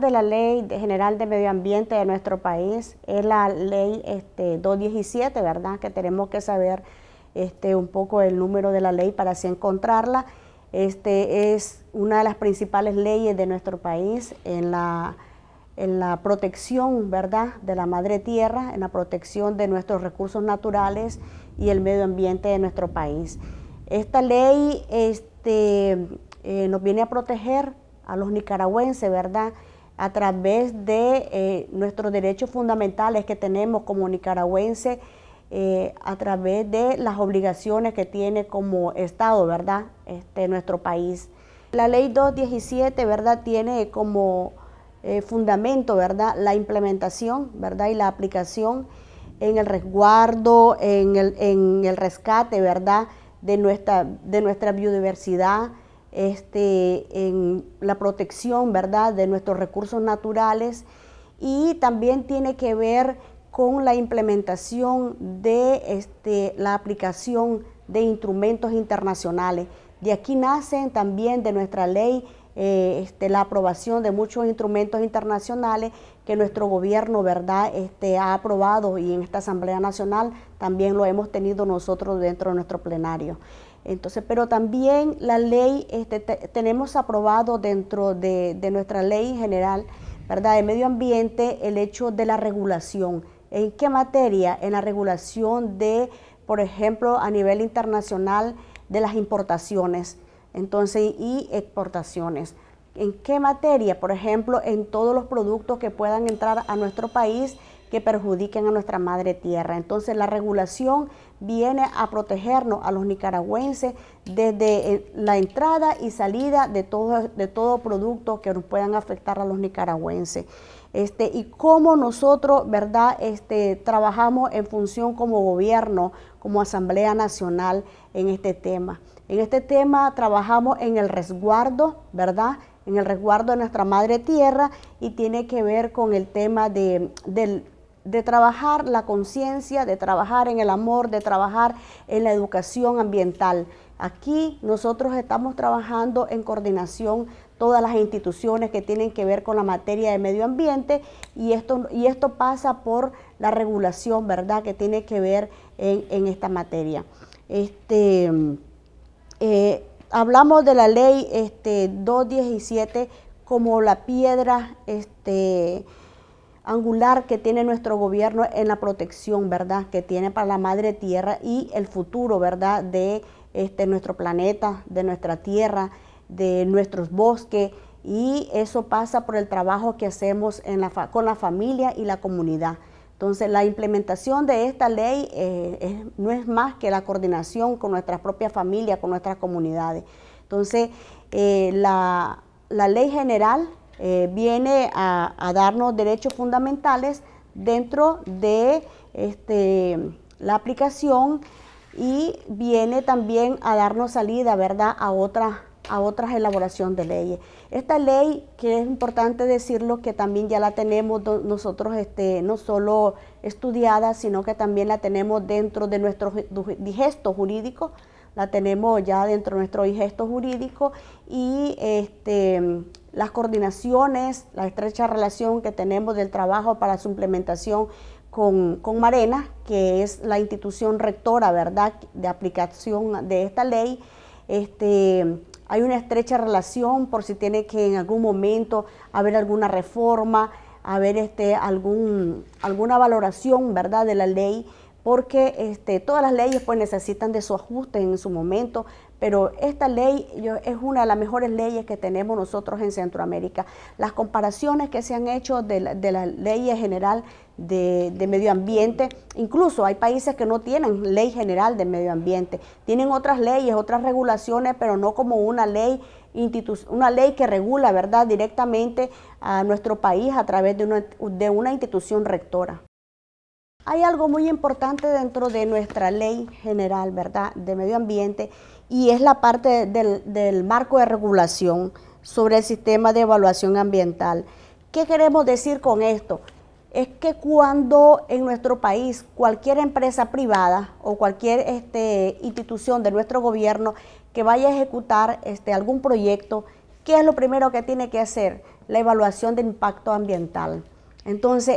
de la Ley General de Medio Ambiente de nuestro país es la Ley este, 217, ¿verdad? Que tenemos que saber este, un poco el número de la ley para así encontrarla. Este, es una de las principales leyes de nuestro país en la, en la protección, ¿verdad?, de la madre tierra, en la protección de nuestros recursos naturales y el medio ambiente de nuestro país. Esta ley este, eh, nos viene a proteger a los nicaragüenses, ¿verdad? a través de eh, nuestros derechos fundamentales que tenemos como nicaragüense, eh, a través de las obligaciones que tiene como Estado, ¿verdad? Este, nuestro país. La ley 217, ¿verdad? Tiene como eh, fundamento, ¿verdad? La implementación, ¿verdad? Y la aplicación en el resguardo, en el, en el rescate, ¿verdad? De nuestra, de nuestra biodiversidad, este, en la protección ¿verdad? de nuestros recursos naturales y también tiene que ver con la implementación de este, la aplicación de instrumentos internacionales. De aquí nacen también de nuestra ley eh, este, la aprobación de muchos instrumentos internacionales que nuestro gobierno ¿verdad? Este, ha aprobado y en esta Asamblea Nacional también lo hemos tenido nosotros dentro de nuestro plenario. Entonces, pero también la ley, este, tenemos aprobado dentro de, nuestra ley general, ¿verdad?, de medio ambiente, el hecho de la regulación. ¿En qué materia? En la regulación de, por ejemplo, a nivel internacional, de las importaciones entonces, y exportaciones. ¿En qué materia? Por ejemplo, en todos los productos que puedan entrar a nuestro país que perjudiquen a nuestra madre tierra. Entonces la regulación viene a protegernos a los nicaragüenses desde eh, la entrada y salida de todo, de producto que nos puedan afectar a los nicaragüenses. Este, y cómo nosotros, ¿verdad? Este, trabajamos en función como gobierno, como Asamblea Nacional en este tema. En este tema trabajamos en el resguardo, ¿verdad? En el resguardo de nuestra madre tierra y tiene que ver con el tema de, del de trabajar la conciencia, de trabajar en el amor, de trabajar en la educación ambiental. Aquí nosotros estamos trabajando en coordinación todas las instituciones que tienen que ver con la materia de medio ambiente y esto, y esto pasa por la regulación, ¿verdad?, que tiene que ver en, esta materia. Este, eh, hablamos de la ley este, 217 como la piedra este, angular que tiene nuestro gobierno en la protección, ¿verdad? Que tiene para la madre tierra y el futuro, ¿verdad? De este, nuestro planeta, de nuestra tierra, de nuestros bosques. Y eso pasa por el trabajo que hacemos con la familia y la comunidad. Entonces, la implementación de esta ley eh, no es más que la coordinación con nuestras propias familias, con nuestras comunidades. Entonces, eh, la ley general eh, viene a, darnos derechos fundamentales dentro de este, la aplicación y viene también a darnos salida, ¿verdad?, a a otras elaboración de leyes. Esta ley, que es importante decirlo, que también ya la tenemos nosotros este, no solo estudiada, sino que también la tenemos dentro de nuestro digesto jurídico, la tenemos ya dentro de nuestro digesto jurídico y este, las coordinaciones, la estrecha relación que tenemos del trabajo para su implementación con, Marena, que es la institución rectora, ¿verdad?, de aplicación de esta ley. Este, hay una estrecha relación por si tiene que en algún momento haber alguna reforma, haber este, algún, alguna valoración, ¿verdad?, de la ley porque este, todas las leyes pues, necesitan de su ajuste en su momento, pero esta ley es una de las mejores leyes que tenemos nosotros en Centroamérica. Las comparaciones que se han hecho de la, de ley general de, medio ambiente, incluso hay países que no tienen ley general de medio ambiente, tienen otras leyes, otras regulaciones, pero no como una ley una ley que regula, ¿verdad?, directamente a nuestro país a través de una institución rectora. Hay algo muy importante dentro de nuestra ley general, ¿verdad?, de medio ambiente, y es la parte del, marco de regulación sobre el sistema de evaluación ambiental. ¿Qué queremos decir con esto? Es que cuando en nuestro país cualquier empresa privada o cualquier este, institución de nuestro gobierno que vaya a ejecutar este, algún proyecto, ¿qué es lo primero que tiene que hacer? La evaluación de impacto ambiental. Entonces,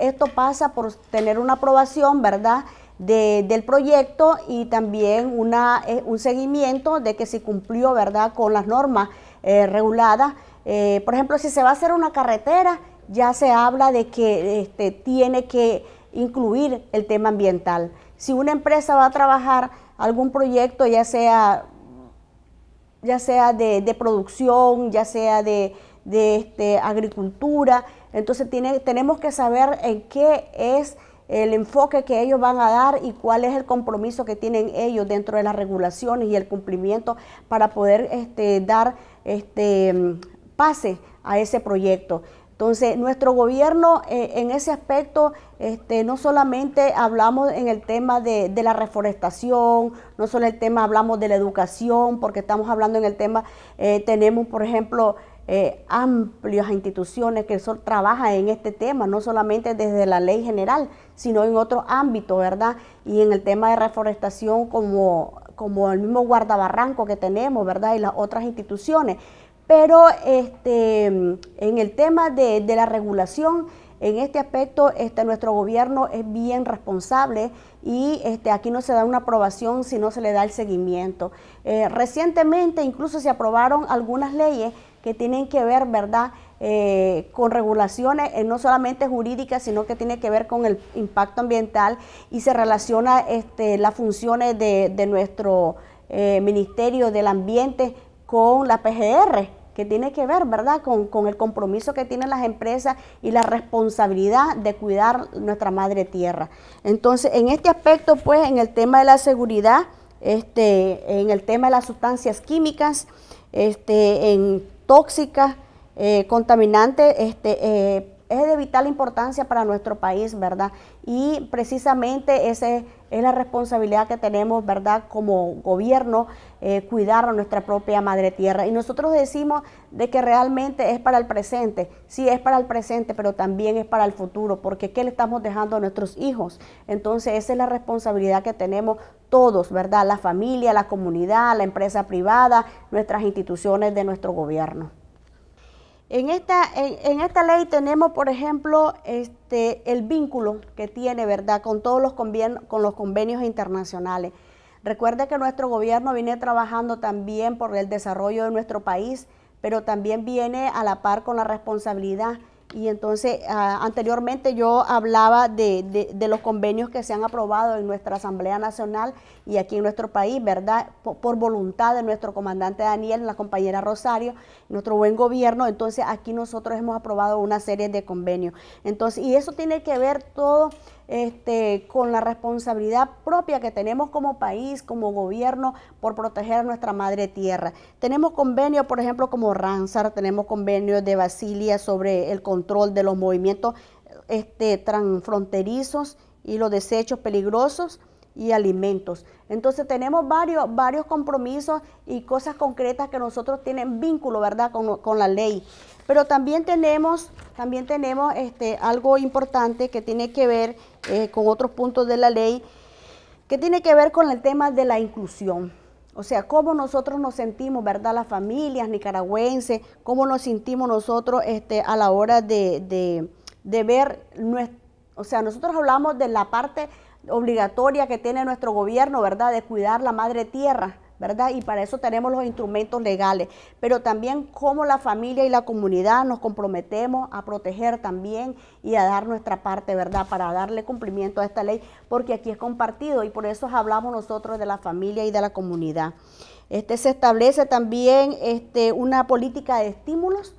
esto, pasa por tener una aprobación, ¿verdad? del proyecto y también eh, un seguimiento de que se cumplió, ¿verdad?, con las normas eh, reguladas. Eh, por ejemplo, si se va a hacer una carretera, ya se habla de que este, tiene que incluir el tema ambiental. Si una empresa va a trabajar algún proyecto, ya sea, ya sea de, producción, ya sea de, este, agricultura, entonces tenemos que saber en qué es el enfoque que ellos van a dar y cuál es el compromiso que tienen ellos dentro de las regulaciones y el cumplimiento para poder este, dar este, pase a ese proyecto. Entonces, nuestro gobierno eh, en ese aspecto, este, no solamente hablamos en el tema de, la reforestación, no solo el tema hablamos de la educación, porque estamos hablando en el tema, eh, tenemos, por ejemplo, eh, amplias instituciones que son, trabajan en este tema, no solamente desde la ley general, sino en otros ámbitos, ¿verdad? Y en el tema de reforestación como, como el mismo guardabarranco que tenemos, ¿verdad? Y las otras instituciones. Pero este, en el tema de, la regulación, en este aspecto, este, nuestro gobierno es bien responsable y este, aquí no se da una aprobación si no se le da el seguimiento. Eh, recientemente incluso se aprobaron algunas leyes que tienen que ver, ¿verdad?, eh, con regulaciones eh, no solamente jurídicas, sino que tiene que ver con el impacto ambiental y se relaciona este, las funciones de, nuestro eh, Ministerio del Ambiente con la PGR, que tiene que ver, ¿verdad?, con, con, el compromiso que tienen las empresas y la responsabilidad de cuidar nuestra madre tierra. Entonces, en este aspecto, pues, en el tema de la seguridad, este, en el tema de las sustancias químicas, este, en tóxica, eh, este, eh, es de vital importancia para nuestro país, ¿verdad? Y precisamente esa es la responsabilidad que tenemos, ¿verdad? Como gobierno, eh, cuidar a nuestra propia madre tierra. Y nosotros decimos de que realmente es para el presente, sí, es para el presente, pero también es para el futuro, porque ¿qué le estamos dejando a nuestros hijos? Entonces esa es la responsabilidad que tenemos todos, ¿verdad? La familia, la comunidad, la empresa privada, nuestras instituciones de nuestro gobierno. En esta, en, esta ley tenemos, por ejemplo, este, el vínculo que tiene, ¿verdad?, con todos los, con los convenios internacionales. Recuerde que nuestro gobierno viene trabajando también por el desarrollo de nuestro país, pero también viene a la par con la responsabilidad y entonces, ah, anteriormente yo hablaba de, de, los convenios que se han aprobado en nuestra Asamblea Nacional y aquí en nuestro país, ¿verdad? por, voluntad de nuestro comandante Daniel, la compañera Rosario, nuestro buen gobierno. Entonces, aquí nosotros hemos aprobado una serie de convenios. Entonces, y eso tiene que ver todo este, con la responsabilidad propia que tenemos como país, como gobierno, por proteger a nuestra madre tierra. Tenemos convenios, por ejemplo, como Ransar, tenemos convenios de Basilia sobre el control de los movimientos este, transfronterizos y los desechos peligrosos y alimentos. Entonces tenemos varios, varios compromisos y cosas concretas que nosotros tienen vínculo, ¿verdad?, con, la ley. Pero también tenemos, también tenemos este, algo importante que tiene que ver eh, con otros puntos de la ley, que tiene que ver con el tema de la inclusión. O sea, cómo nosotros nos sentimos, ¿verdad? Las familias nicaragüenses, cómo nos sentimos nosotros este, a la hora de, de, ver, nuestro, o sea, nosotros hablamos de la parte obligatoria que tiene nuestro gobierno, ¿verdad?, de cuidar la madre tierra. ¿verdad? Y para eso tenemos los instrumentos legales, pero también como la familia y la comunidad nos comprometemos a proteger también y a dar nuestra parte, ¿verdad? Para darle cumplimiento a esta ley, porque aquí es compartido y por eso hablamos nosotros de la familia y de la comunidad. Este, se establece también este, una política de estímulos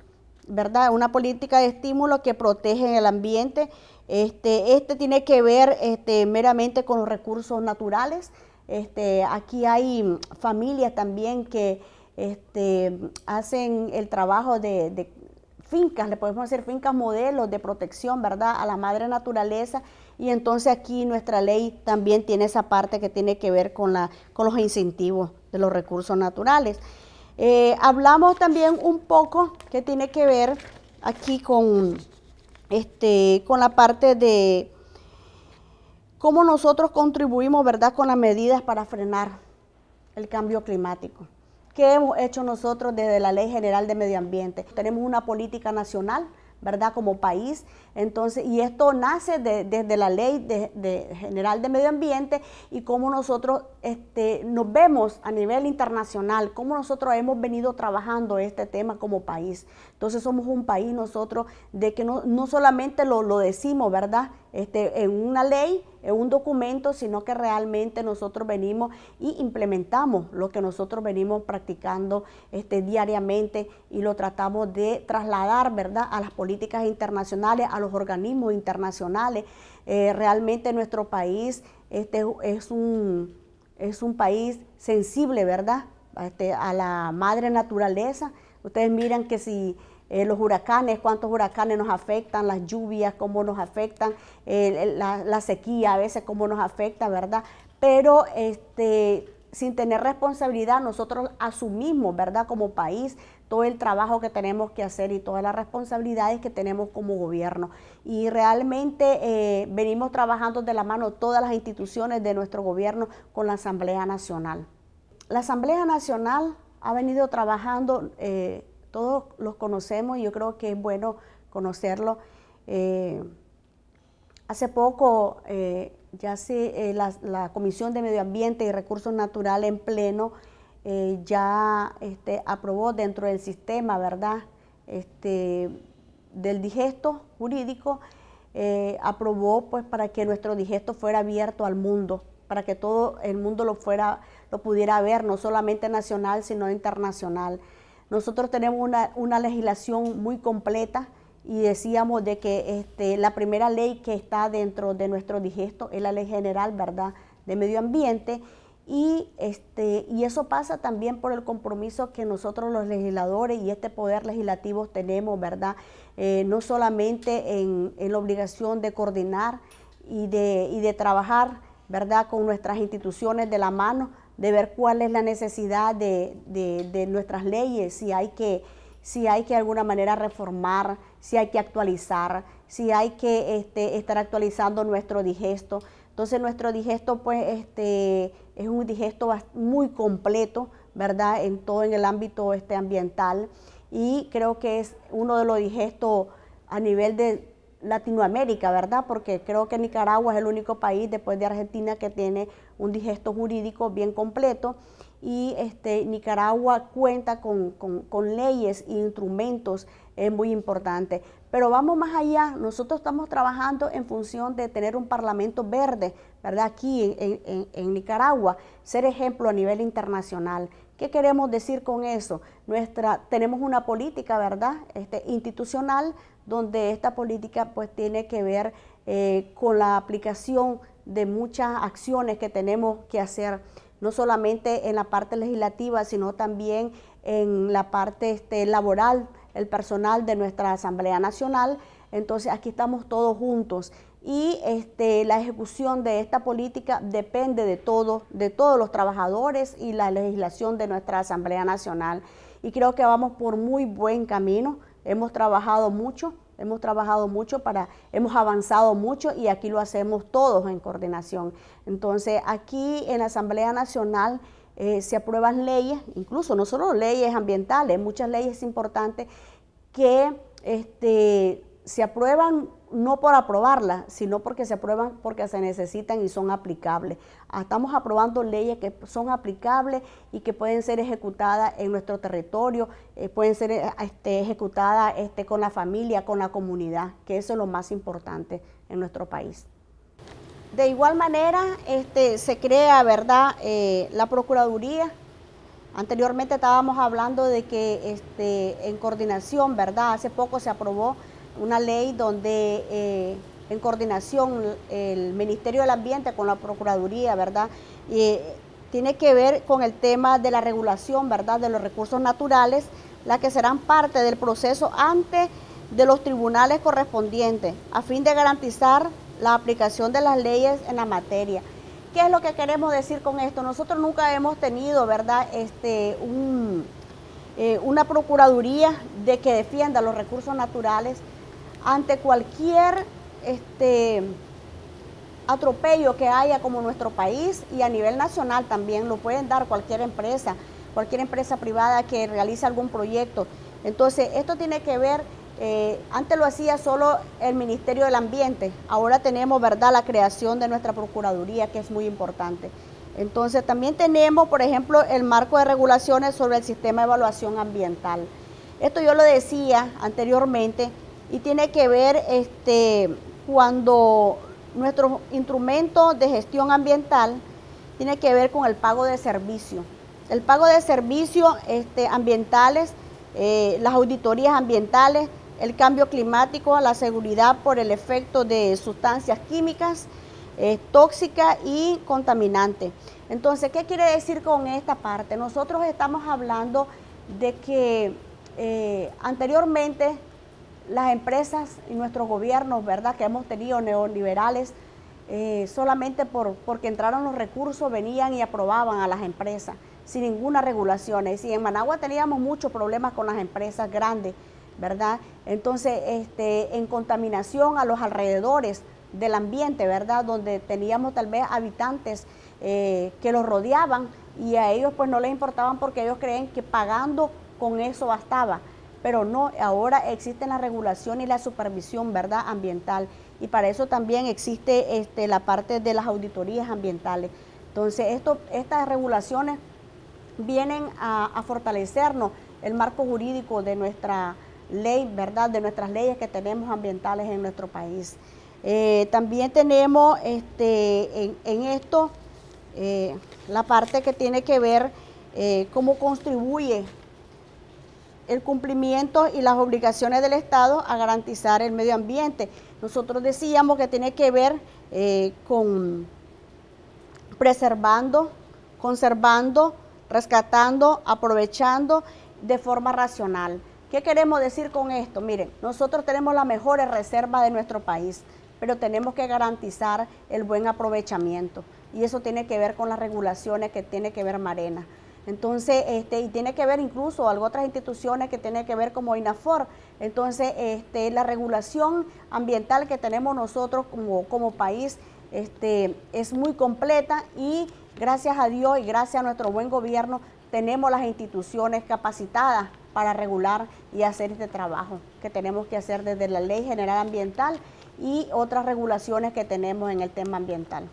¿verdad? Una política de estímulo que protege el ambiente. Este, este tiene que ver este, meramente con los recursos naturales. Este, aquí hay familias también que este, hacen el trabajo de, fincas, le podemos decir fincas modelos de protección, ¿verdad? A la madre naturaleza. Y entonces aquí nuestra ley también tiene esa parte que tiene que ver con los incentivos de los recursos naturales. Eh, hablamos también un poco que tiene que ver aquí con, este, con la parte de cómo nosotros contribuimos, ¿verdad?, con las medidas para frenar el cambio climático. ¿Qué hemos hecho nosotros desde la Ley General de Medio Ambiente? Tenemos una política nacional ¿verdad? Como país. Entonces, y esto nace desde de, la ley de, de, general de medio ambiente y cómo nosotros este, nos vemos a nivel internacional, cómo nosotros hemos venido trabajando este tema como país. Entonces somos un país nosotros de que no, no solamente lo, decimos, ¿verdad? Este, en una ley, en un documento, sino que realmente nosotros venimos y implementamos lo que nosotros venimos practicando este, diariamente y lo tratamos de trasladar, ¿verdad? A las políticas internacionales, a los organismos internacionales. Eh, realmente nuestro país este, es, un, es un país sensible, ¿verdad? Este, a la madre naturaleza. Ustedes miran que si eh, los huracanes, cuántos huracanes nos afectan, las lluvias, cómo nos afectan, la, sequía a veces cómo nos afecta, ¿verdad? Pero este, sin tener responsabilidad nosotros asumimos, ¿verdad? Como país todo el trabajo que tenemos que hacer y todas las responsabilidades que tenemos como gobierno. Y realmente eh, venimos trabajando de la mano todas las instituciones de nuestro gobierno con la Asamblea Nacional. La Asamblea Nacional ha venido trabajando eh, todos los conocemos y yo creo que es bueno conocerlo. Eh, hace poco, eh, ya se, eh, la, Comisión de Medio Ambiente y Recursos Naturales en pleno ya este, aprobó dentro del sistema, ¿verdad? Este, del digesto jurídico, aprobó pues para que nuestro digesto fuera abierto al mundo, para que todo el mundo lo fuera, lo pudiera ver, no solamente nacional, sino internacional. Nosotros tenemos una, legislación muy completa y decíamos de que este, la primera ley que está dentro de nuestro digesto es la ley general, ¿verdad?, de medio ambiente. Y, este, y eso pasa también por el compromiso que nosotros los legisladores y este poder legislativo tenemos, ¿verdad? Eh, no solamente en, la obligación de coordinar y de, y de trabajar, ¿verdad?, con nuestras instituciones de la mano, de ver cuál es la necesidad de, nuestras leyes, si hay que si hay que de alguna manera reformar, si hay que actualizar, si hay que este, estar actualizando nuestro digesto. Entonces nuestro digesto pues este, es un digesto muy completo, ¿verdad? En todo en el ámbito este, ambiental y creo que es uno de los digestos a nivel de Latinoamérica, ¿verdad? Porque creo que Nicaragua es el único país después de Argentina que tiene un digesto jurídico bien completo y este, Nicaragua cuenta con, con, leyes e instrumentos es eh, muy importantes. Pero vamos más allá, nosotros estamos trabajando en función de tener un parlamento verde, ¿verdad? Aquí en, en Nicaragua, ser ejemplo a nivel internacional. ¿Qué queremos decir con eso? Nuestra, tenemos una política, ¿verdad? Este, institucional donde esta política pues tiene que ver eh, con la aplicación de muchas acciones que tenemos que hacer, no solamente en la parte legislativa, sino también en la parte este, laboral, el personal de nuestra Asamblea Nacional. Entonces aquí estamos todos juntos y este, la ejecución de esta política depende de todos, de todos los trabajadores y la legislación de nuestra Asamblea Nacional. Y creo que vamos por muy buen camino. Hemos trabajado mucho, hemos trabajado mucho para, hemos avanzado mucho y aquí lo hacemos todos en coordinación. Entonces, aquí en la Asamblea Nacional eh, se aprueban leyes, incluso no solo leyes ambientales, muchas leyes importantes que este, se aprueban no por aprobarla, sino porque se aprueban porque se necesitan y son aplicables. Ah, estamos aprobando leyes que son aplicables y que pueden ser ejecutadas en nuestro territorio, eh, pueden ser eh, este, ejecutadas este, con la familia, con la comunidad, que eso es lo más importante en nuestro país. De igual manera, este, se crea, ¿verdad?, eh, la Procuraduría. Anteriormente estábamos hablando de que este, en coordinación, ¿verdad?, hace poco se aprobó una ley donde eh, en coordinación el Ministerio del Ambiente con la Procuraduría, ¿verdad? Eh, tiene que ver con el tema de la regulación, ¿verdad?, de los recursos naturales, las que serán parte del proceso antes de los tribunales correspondientes, a fin de garantizar la aplicación de las leyes en la materia. ¿Qué es lo que queremos decir con esto? Nosotros nunca hemos tenido, ¿verdad?, este, eh, una procuraduría de que defienda los recursos naturales, ante cualquier este, atropello que haya como nuestro país y a nivel nacional también lo pueden dar cualquier empresa, cualquier empresa privada que realice algún proyecto. Entonces, esto tiene que ver, eh, antes lo hacía solo el Ministerio del Ambiente, ahora tenemos, ¿verdad?, la creación de nuestra Procuraduría, que es muy importante. Entonces, también tenemos, por ejemplo, el marco de regulaciones sobre el sistema de evaluación ambiental. Esto yo lo decía anteriormente, y tiene que ver este, cuando nuestro instrumento de gestión ambiental tiene que ver con el pago de servicio. El pago de servicios este, ambientales, eh, las auditorías ambientales, el cambio climático, la seguridad por el efecto de sustancias químicas, eh, tóxicas y contaminantes. Entonces, ¿qué quiere decir con esta parte? Nosotros estamos hablando de que eh, anteriormente las empresas y nuestros gobiernos, ¿verdad?, que hemos tenido neoliberales, eh, solamente por, porque entraron los recursos, venían y aprobaban a las empresas sin ninguna regulación. y en Managua teníamos muchos problemas con las empresas grandes, ¿verdad? Entonces, este, en contaminación a los alrededores del ambiente, ¿verdad? Donde teníamos tal vez habitantes eh, que los rodeaban y a ellos pues no les importaban porque ellos creen que pagando con eso bastaba pero no, ahora existen la regulación y la supervisión, ¿verdad?, ambiental. Y para eso también existe este, la parte de las auditorías ambientales. Entonces, estas regulaciones vienen a, fortalecernos el marco jurídico de nuestra ley, ¿verdad?, de nuestras leyes que tenemos ambientales en nuestro país. Eh, también tenemos este, en, esto eh, la parte que tiene que ver eh, cómo contribuye el cumplimiento y las obligaciones del Estado a garantizar el medio ambiente. Nosotros decíamos que tiene que ver eh, con preservando, conservando, rescatando, aprovechando de forma racional. ¿Qué queremos decir con esto? Miren, nosotros tenemos las mejores reservas de nuestro país, pero tenemos que garantizar el buen aprovechamiento. Y eso tiene que ver con las regulaciones que tiene que ver Marena. Entonces, este, y tiene que ver incluso algo otras instituciones que tiene que ver como INAFOR. Entonces, este, la regulación ambiental que tenemos nosotros como, como país este, es muy completa y gracias a Dios y gracias a nuestro buen gobierno tenemos las instituciones capacitadas para regular y hacer este trabajo que tenemos que hacer desde la Ley General Ambiental y otras regulaciones que tenemos en el tema ambiental.